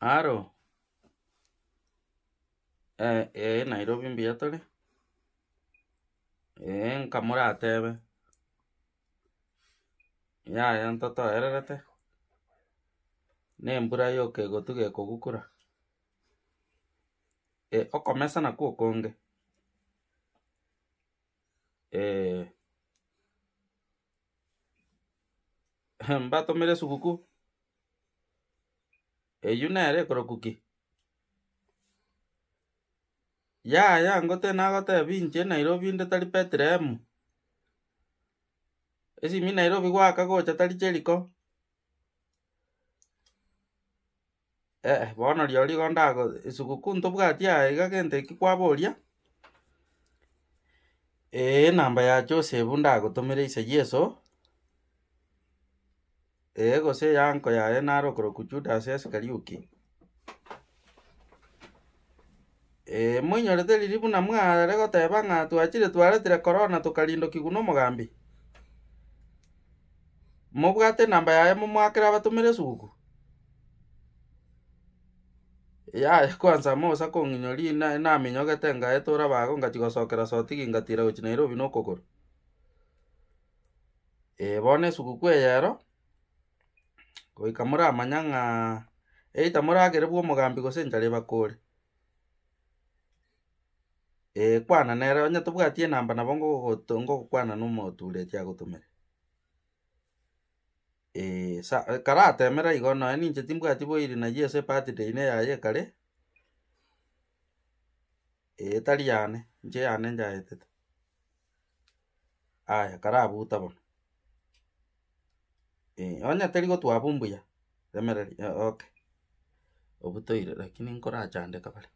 aro eh, eh, nairobi mbiya tore eh, nkamora atebe yaya ntotoererete mbura yoke gotu kogukura eh, okomesana ku okonge eh, mbatomere suguku eyu nere korokuki yaya ngote nagotebi inche nairobi ndetari petremu esimi nairobi gwaka gocha tari cheriko eh, eh bono riori igo dago esukukuu ntobwati yaye iga gente eki kwaboria ee eh, namba ya joseph ndagotomera isa yeso egose yanko yaye narokoro judas esekariuki e, mwinyore riribu na goteba ng'a twachire twaretire korona tukarindoki guno omogambi mobwate enamba yaye momwakere abatumire suku yaye kwanza mosa kong'inyori naminyogete ngae tora bago ngachi gosokera sotigi ngatira gochi nairobi nokogoro e, bono esuku eyero goika moramanya ng'a ĩita mũragĩre omogambi gose gũcenjari bakore ĩĩ kwana nere onya tobwati enamba nabo ngogokwana ngũgũkwana nũmũture tiagũtũmĩre ĩĩ karatemera igono ĩ ninje timbwati bũiri na yese patidĩine yaye karĩ e tari yane inche yane njaĩtĩte aya karabuta bono Eh, onya tarigo twa bumbuya. Obutoire lakini nkorachandeka bare